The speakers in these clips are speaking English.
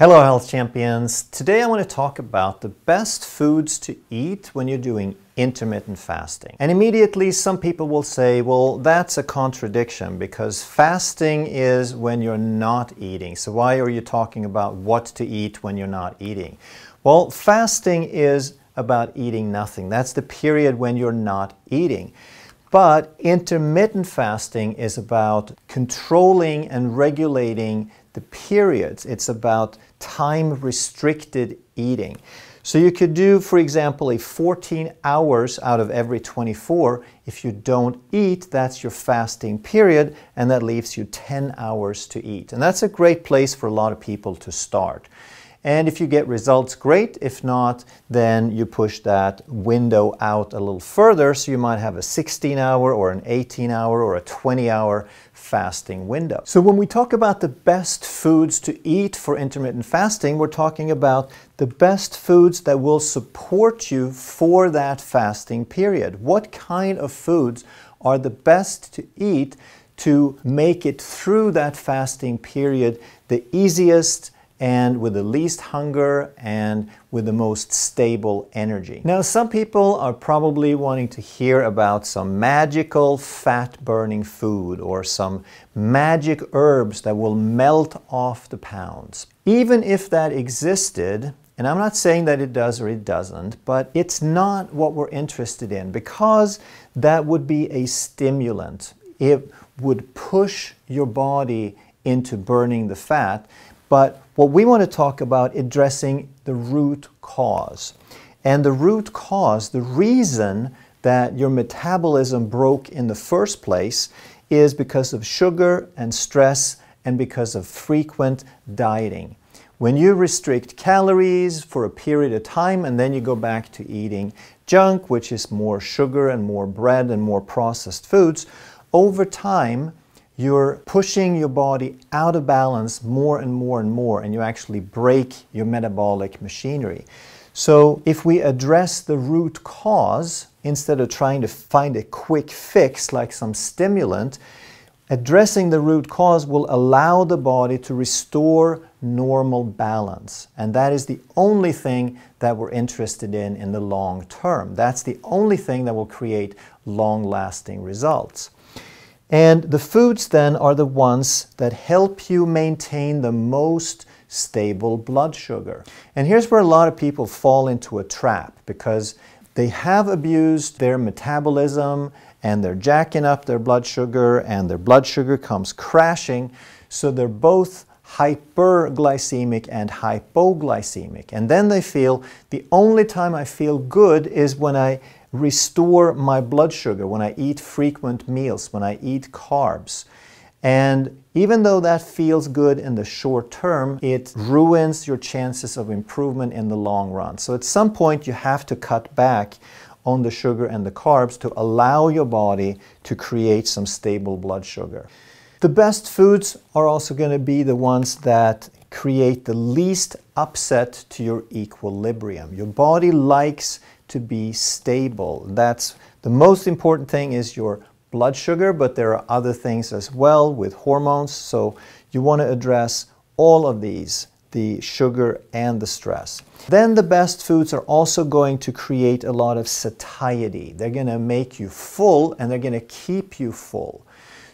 Hello health champions! Today I want to talk about the best foods to eat when you're doing intermittent fasting. And immediately some people will say, well, that's a contradiction because fasting is when you're not eating. So why are you talking about what to eat when you're not eating? Well, fasting is about eating nothing. That's the period when you're not eating. But intermittent fasting is about controlling and regulating the periods. It's about time-restricted eating. So you could do, for example, a 14 hours out of every 24. If you don't eat, that's your fasting period, and that leaves you 10 hours to eat. And that's a great place for a lot of people to start. And if you get results, great. If not, then you push that window out a little further. So you might have a 16 hour or an 18 hour or a 20 hour fasting window. So when we talk about the best foods to eat for intermittent fasting, we're talking about the best foods that will support you for that fasting period. What kind of foods are the best to eat to make it through that fasting period the easiest and with the least hunger and with the most stable energy. Now, some people are probably wanting to hear about some magical fat burning food or some magic herbs that will melt off the pounds. Even if that existed, and I'm not saying that it does or it doesn't, but it's not what we're interested in because that would be a stimulant. It would push your body into burning the fat but what we want to talk about addressing the root cause. And the root cause, the reason that your metabolism broke in the first place is because of sugar and stress and because of frequent dieting. When you restrict calories for a period of time and then you go back to eating junk, which is more sugar and more bread and more processed foods, over time you're pushing your body out of balance more and more and more, and you actually break your metabolic machinery. So, if we address the root cause instead of trying to find a quick fix like some stimulant, addressing the root cause will allow the body to restore normal balance. And that is the only thing that we're interested in in the long term. That's the only thing that will create long lasting results. And the foods then are the ones that help you maintain the most stable blood sugar. And here's where a lot of people fall into a trap because they have abused their metabolism and they're jacking up their blood sugar and their blood sugar comes crashing. So they're both hyperglycemic and hypoglycemic. And then they feel the only time I feel good is when I restore my blood sugar when I eat frequent meals, when I eat carbs. And even though that feels good in the short term, it ruins your chances of improvement in the long run. So at some point, you have to cut back on the sugar and the carbs to allow your body to create some stable blood sugar. The best foods are also going to be the ones that create the least upset to your equilibrium. Your body likes to be stable. That's the most important thing is your blood sugar, but there are other things as well with hormones. So you want to address all of these, the sugar and the stress. Then the best foods are also going to create a lot of satiety. They're going to make you full and they're going to keep you full.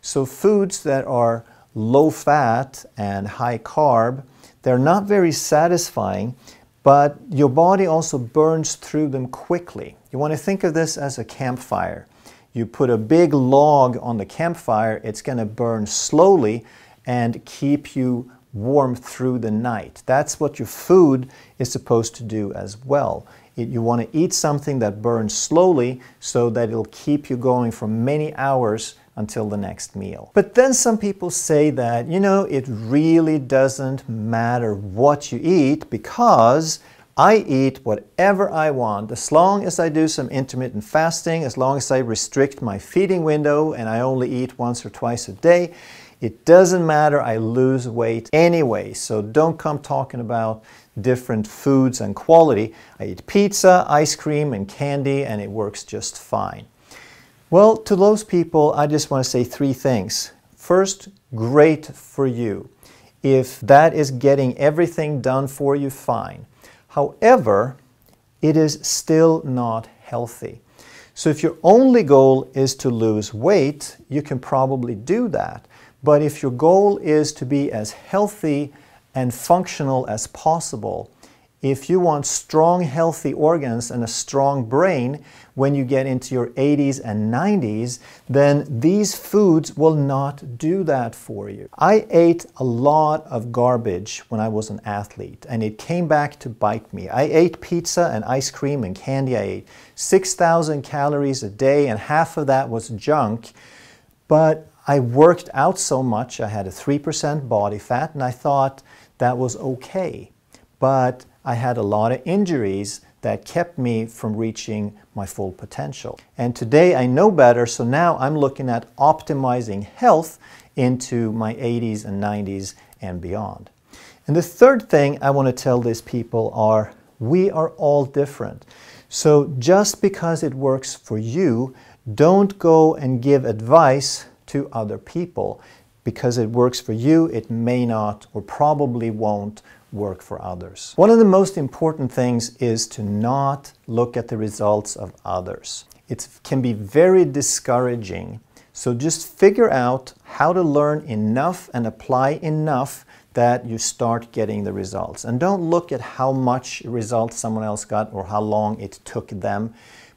So foods that are low fat and high carb, they're not very satisfying, but your body also burns through them quickly. You want to think of this as a campfire. You put a big log on the campfire, it's going to burn slowly and keep you warm through the night. That's what your food is supposed to do as well. It, you want to eat something that burns slowly so that it'll keep you going for many hours until the next meal. But then some people say that, you know, it really doesn't matter what you eat because I eat whatever I want as long as I do some intermittent fasting, as long as I restrict my feeding window and I only eat once or twice a day. It doesn't matter, I lose weight anyway, so don't come talking about different foods and quality. I eat pizza, ice cream, and candy, and it works just fine. Well, to those people, I just want to say three things. First, great for you. If that is getting everything done for you, fine. However, it is still not healthy. So if your only goal is to lose weight, you can probably do that. But if your goal is to be as healthy and functional as possible, if you want strong, healthy organs and a strong brain when you get into your 80s and 90s, then these foods will not do that for you. I ate a lot of garbage when I was an athlete, and it came back to bite me. I ate pizza and ice cream and candy. I ate 6,000 calories a day, and half of that was junk. But I worked out so much, I had a 3% body fat, and I thought that was okay but I had a lot of injuries that kept me from reaching my full potential. And today I know better, so now I'm looking at optimizing health into my 80s and 90s and beyond. And the third thing I want to tell these people are we are all different. So just because it works for you, don't go and give advice to other people. Because it works for you, it may not or probably won't work for others. One of the most important things is to not look at the results of others. It can be very discouraging. So just figure out how to learn enough and apply enough that you start getting the results. And don't look at how much results someone else got or how long it took them,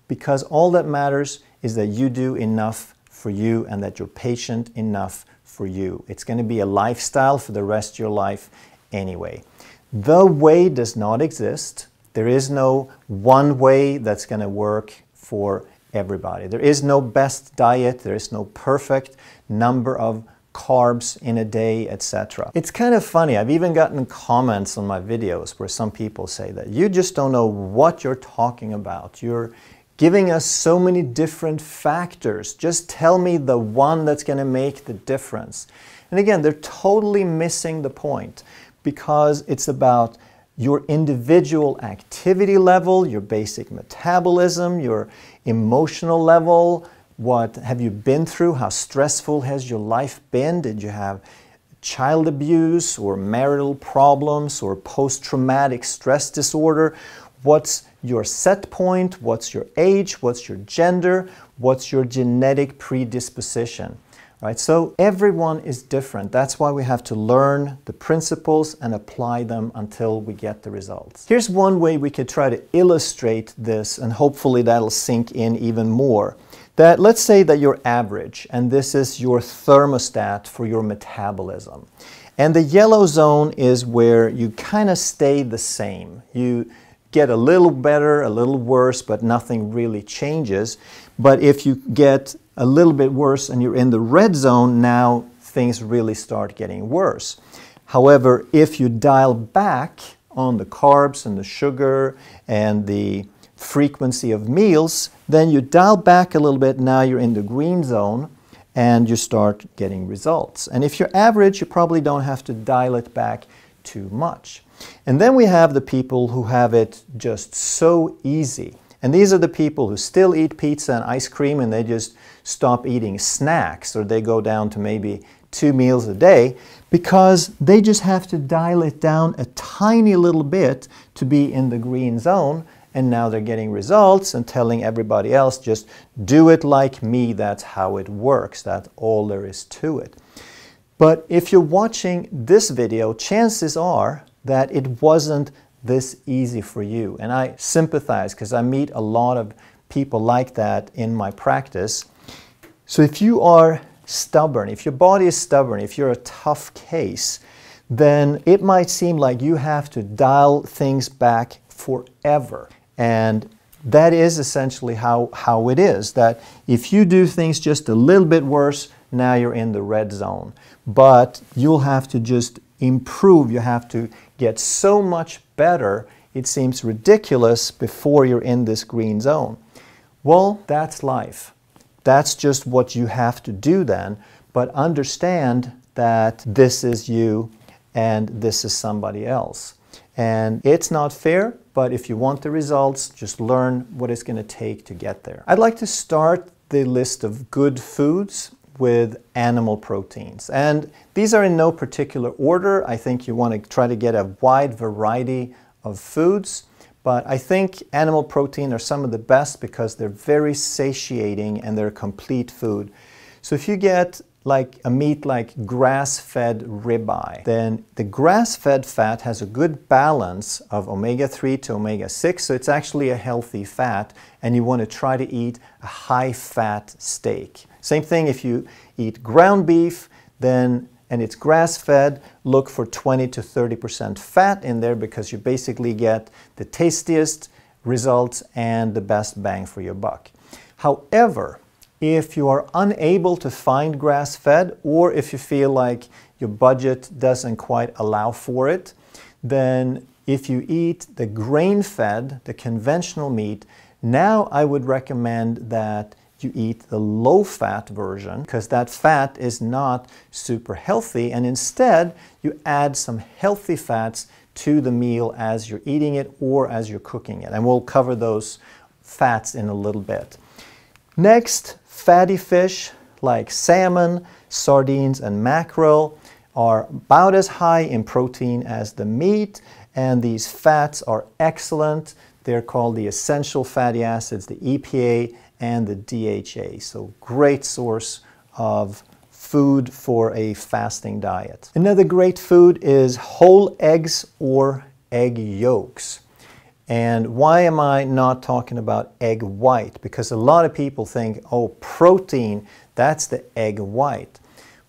because all that matters is that you do enough for you and that you're patient enough for you. It's going to be a lifestyle for the rest of your life anyway. The way does not exist. There is no one way that's going to work for everybody. There is no best diet, there is no perfect number of carbs in a day, etc. It's kind of funny. I've even gotten comments on my videos where some people say that you just don't know what you're talking about. You're giving us so many different factors. Just tell me the one that's going to make the difference. And again, they're totally missing the point because it's about your individual activity level, your basic metabolism, your emotional level. What have you been through? How stressful has your life been? Did you have child abuse or marital problems or post traumatic stress disorder? What's your set point? What's your age? What's your gender? What's your genetic predisposition? Right? So everyone is different. That's why we have to learn the principles and apply them until we get the results. Here's one way we could try to illustrate this and hopefully that'll sink in even more. That let's say that you're average and this is your thermostat for your metabolism. And the yellow zone is where you kind of stay the same. You get a little better, a little worse, but nothing really changes. But if you get a little bit worse and you're in the red zone, now things really start getting worse. However, if you dial back on the carbs and the sugar and the frequency of meals, then you dial back a little bit, now you're in the green zone and you start getting results. And if you're average, you probably don't have to dial it back too much. And then we have the people who have it just so easy. And these are the people who still eat pizza and ice cream and they just stop eating snacks or they go down to maybe two meals a day because they just have to dial it down a tiny little bit to be in the green zone and now they're getting results and telling everybody else just do it like me that's how it works that's all there is to it but if you're watching this video chances are that it wasn't this easy for you. And I sympathize because I meet a lot of people like that in my practice. So if you are stubborn, if your body is stubborn, if you're a tough case, then it might seem like you have to dial things back forever. And that is essentially how, how it is that if you do things just a little bit worse, now you're in the red zone. But you'll have to just improve, you have to get so much better, it seems ridiculous before you're in this green zone. Well, that's life. That's just what you have to do then. But understand that this is you and this is somebody else. And it's not fair, but if you want the results, just learn what it's going to take to get there. I'd like to start the list of good foods with animal proteins. And these are in no particular order. I think you want to try to get a wide variety of foods. But I think animal protein are some of the best because they're very satiating and they're a complete food. So if you get like a meat like grass-fed ribeye, then the grass-fed fat has a good balance of omega-3 to omega-6, so it's actually a healthy fat, and you want to try to eat a high-fat steak. Same thing if you eat ground beef, then and it's grass-fed, look for 20 to 30% fat in there because you basically get the tastiest results and the best bang for your buck. However, if you are unable to find grass-fed or if you feel like your budget doesn't quite allow for it, then if you eat the grain-fed, the conventional meat, now I would recommend that you eat the low fat version because that fat is not super healthy and instead you add some healthy fats to the meal as you're eating it or as you're cooking it. And we'll cover those fats in a little bit. Next, fatty fish like salmon, sardines, and mackerel are about as high in protein as the meat, and these fats are excellent. They're called the essential fatty acids, the EPA and the DHA. So great source of food for a fasting diet. Another great food is whole eggs or egg yolks. And why am I not talking about egg white? Because a lot of people think, oh, protein, that's the egg white.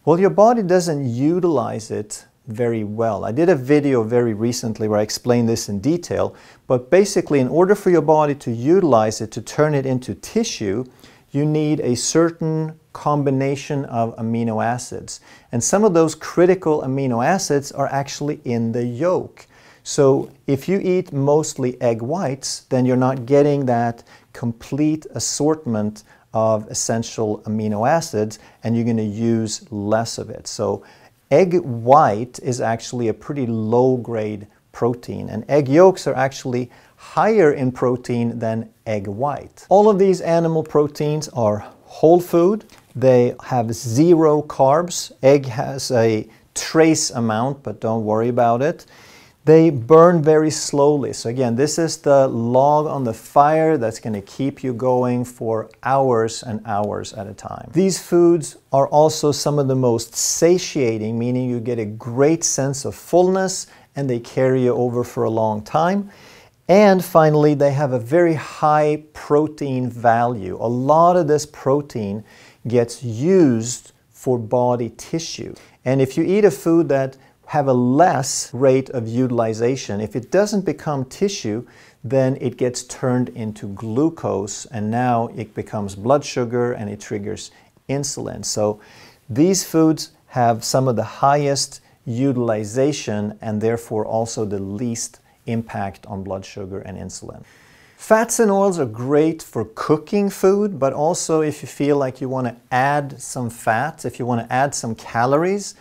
Well, your body doesn't utilize it very well. I did a video very recently where I explained this in detail, but basically, in order for your body to utilize it, to turn it into tissue, you need a certain combination of amino acids. And some of those critical amino acids are actually in the yolk. So if you eat mostly egg whites, then you're not getting that complete assortment of essential amino acids and you're going to use less of it. So Egg white is actually a pretty low grade protein and egg yolks are actually higher in protein than egg white. All of these animal proteins are whole food. They have zero carbs. Egg has a trace amount, but don't worry about it. They burn very slowly. So again, this is the log on the fire that's going to keep you going for hours and hours at a time. These foods are also some of the most satiating, meaning you get a great sense of fullness and they carry you over for a long time. And finally, they have a very high protein value. A lot of this protein gets used for body tissue. And if you eat a food that have a less rate of utilization. If it doesn't become tissue, then it gets turned into glucose and now it becomes blood sugar and it triggers insulin. So these foods have some of the highest utilization and therefore also the least impact on blood sugar and insulin. Fats and oils are great for cooking food, but also if you feel like you want to add some fat, if you want to add some calories,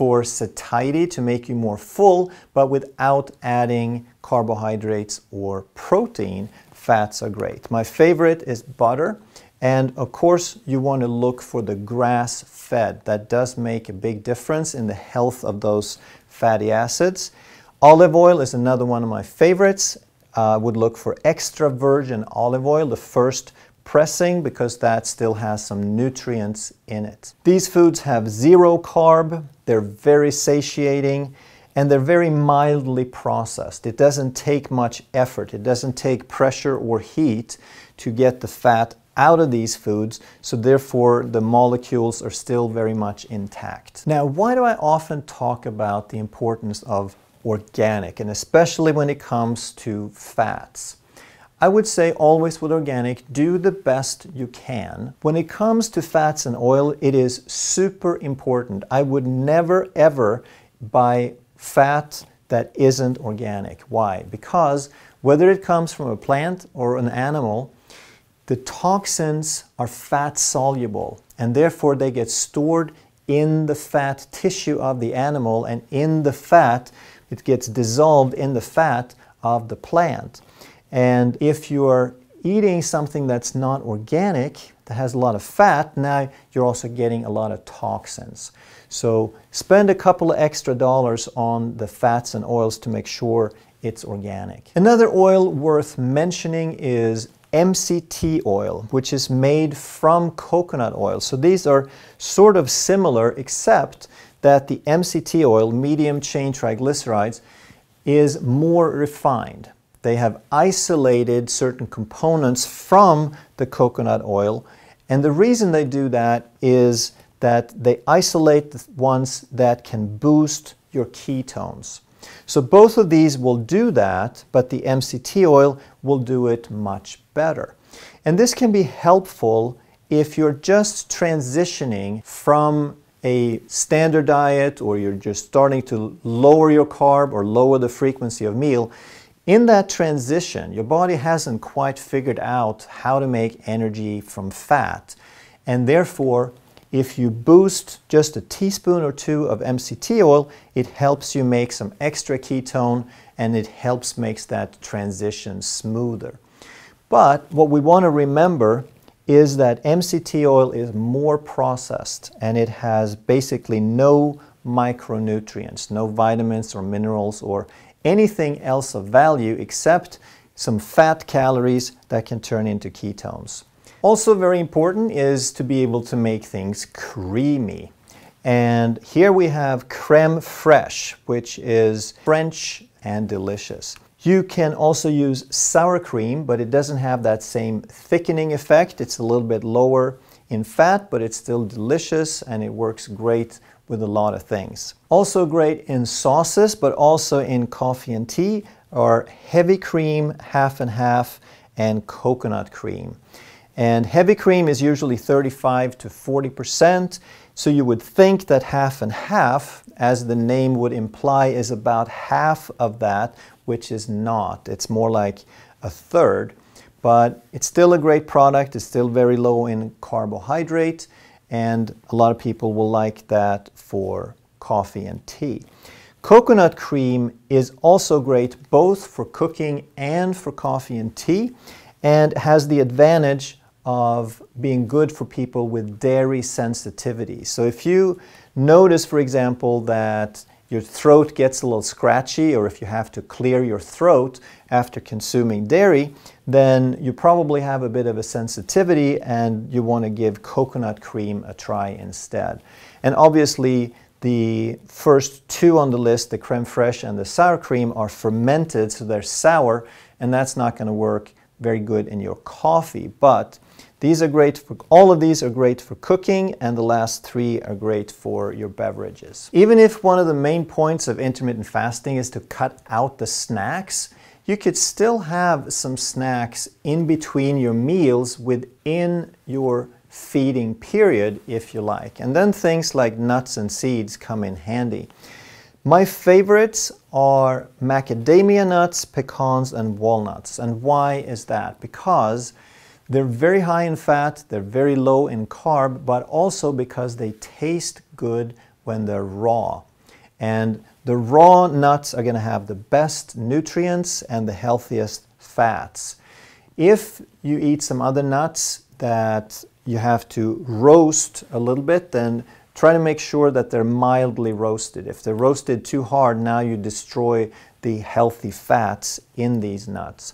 for satiety to make you more full, but without adding carbohydrates or protein, fats are great. My favorite is butter. And of course, you want to look for the grass fed. That does make a big difference in the health of those fatty acids. Olive oil is another one of my favorites. I uh, would look for extra virgin olive oil, the first pressing because that still has some nutrients in it. These foods have zero carb, they're very satiating, and they're very mildly processed. It doesn't take much effort, it doesn't take pressure or heat to get the fat out of these foods, so therefore the molecules are still very much intact. Now, why do I often talk about the importance of organic, and especially when it comes to fats? I would say always with organic, do the best you can. When it comes to fats and oil, it is super important. I would never ever buy fat that isn't organic. Why? Because whether it comes from a plant or an animal, the toxins are fat soluble and therefore they get stored in the fat tissue of the animal and in the fat, it gets dissolved in the fat of the plant. And if you're eating something that's not organic, that has a lot of fat, now you're also getting a lot of toxins. So spend a couple of extra dollars on the fats and oils to make sure it's organic. Another oil worth mentioning is MCT oil, which is made from coconut oil. So these are sort of similar, except that the MCT oil, medium chain triglycerides, is more refined. They have isolated certain components from the coconut oil. And the reason they do that is that they isolate the ones that can boost your ketones. So both of these will do that, but the MCT oil will do it much better. And this can be helpful if you're just transitioning from a standard diet or you're just starting to lower your carb or lower the frequency of meal in that transition, your body hasn't quite figured out how to make energy from fat. And therefore, if you boost just a teaspoon or two of MCT oil, it helps you make some extra ketone and it helps makes that transition smoother. But what we want to remember is that MCT oil is more processed and it has basically no micronutrients, no vitamins or minerals or anything else of value except some fat calories that can turn into ketones. Also very important is to be able to make things creamy. And here we have creme fraiche, which is French and delicious. You can also use sour cream, but it doesn't have that same thickening effect. It's a little bit lower in fat, but it's still delicious and it works great with a lot of things. Also great in sauces, but also in coffee and tea are heavy cream, half and half, and coconut cream. And heavy cream is usually 35 to 40%, so you would think that half and half, as the name would imply, is about half of that, which is not. It's more like a third, but it's still a great product. It's still very low in carbohydrate, and a lot of people will like that for coffee and tea. Coconut cream is also great both for cooking and for coffee and tea and has the advantage of being good for people with dairy sensitivity. So if you notice, for example, that your throat gets a little scratchy or if you have to clear your throat after consuming dairy, then you probably have a bit of a sensitivity and you want to give coconut cream a try instead. And obviously, the first two on the list, the creme fraiche and the sour cream, are fermented, so they're sour, and that's not going to work very good in your coffee. But these are great for, all of these are great for cooking and the last three are great for your beverages. Even if one of the main points of intermittent fasting is to cut out the snacks, you could still have some snacks in between your meals within your feeding period if you like. And then things like nuts and seeds come in handy. My favorites are macadamia nuts, pecans, and walnuts. And why is that? Because they're very high in fat, they're very low in carb, but also because they taste good when they're raw. And the raw nuts are going to have the best nutrients and the healthiest fats. If you eat some other nuts that you have to roast a little bit, then try to make sure that they're mildly roasted. If they're roasted too hard, now you destroy the healthy fats in these nuts.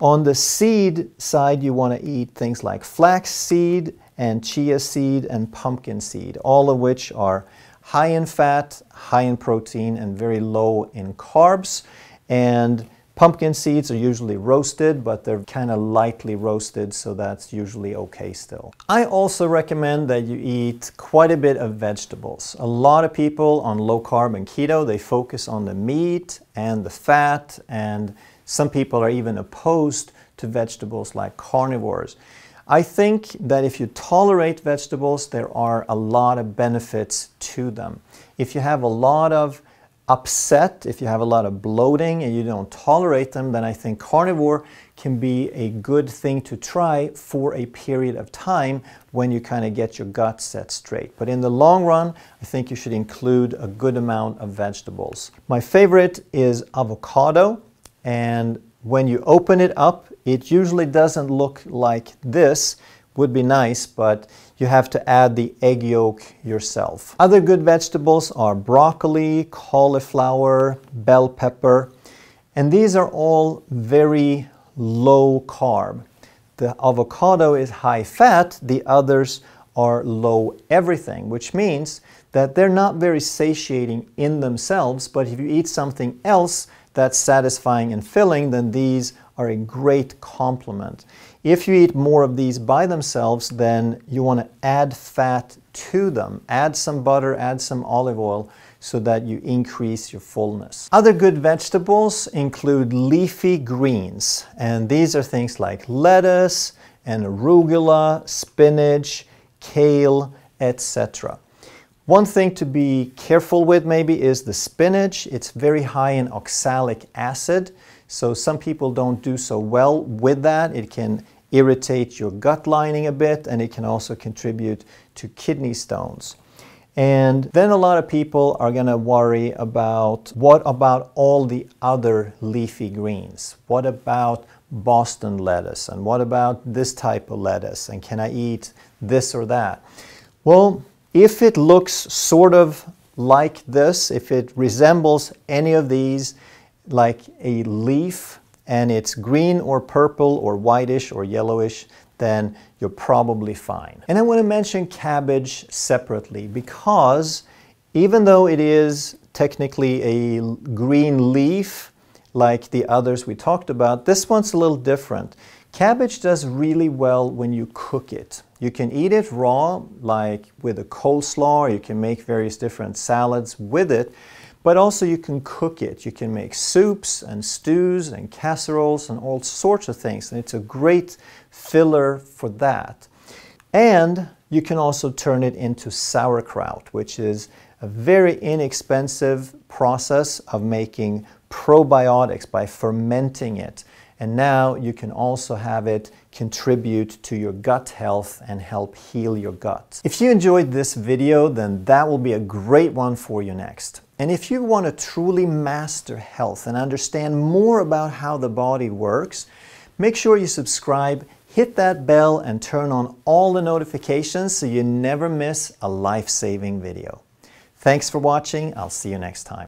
On the seed side, you want to eat things like flax seed and chia seed and pumpkin seed, all of which are high in fat, high in protein, and very low in carbs. And pumpkin seeds are usually roasted, but they're kind of lightly roasted, so that's usually okay still. I also recommend that you eat quite a bit of vegetables. A lot of people on low carb and keto, they focus on the meat and the fat and some people are even opposed to vegetables like carnivores. I think that if you tolerate vegetables, there are a lot of benefits to them. If you have a lot of upset, if you have a lot of bloating and you don't tolerate them, then I think carnivore can be a good thing to try for a period of time when you kind of get your gut set straight. But in the long run, I think you should include a good amount of vegetables. My favorite is avocado. And when you open it up, it usually doesn't look like this. Would be nice, but you have to add the egg yolk yourself. Other good vegetables are broccoli, cauliflower, bell pepper, and these are all very low carb. The avocado is high fat, the others are low everything, which means that they're not very satiating in themselves, but if you eat something else that's satisfying and filling, then these are a great complement. If you eat more of these by themselves, then you want to add fat to them. Add some butter, add some olive oil so that you increase your fullness. Other good vegetables include leafy greens, and these are things like lettuce and arugula, spinach, kale, etc. One thing to be careful with maybe is the spinach. It's very high in oxalic acid, so some people don't do so well with that. It can irritate your gut lining a bit and it can also contribute to kidney stones. And then a lot of people are going to worry about what about all the other leafy greens? What about Boston lettuce? And what about this type of lettuce? And can I eat this or that? Well, if it looks sort of like this, if it resembles any of these, like a leaf, and it's green or purple or whitish or yellowish, then you're probably fine. And I want to mention cabbage separately because even though it is technically a green leaf like the others we talked about, this one's a little different. Cabbage does really well when you cook it. You can eat it raw, like with a coleslaw, you can make various different salads with it, but also you can cook it. You can make soups and stews and casseroles and all sorts of things, and it's a great filler for that. And you can also turn it into sauerkraut, which is a very inexpensive process of making probiotics by fermenting it. And now you can also have it contribute to your gut health and help heal your gut. If you enjoyed this video, then that will be a great one for you next. And if you want to truly master health and understand more about how the body works, make sure you subscribe, hit that bell, and turn on all the notifications so you never miss a life-saving video. Thanks for watching. I'll see you next time.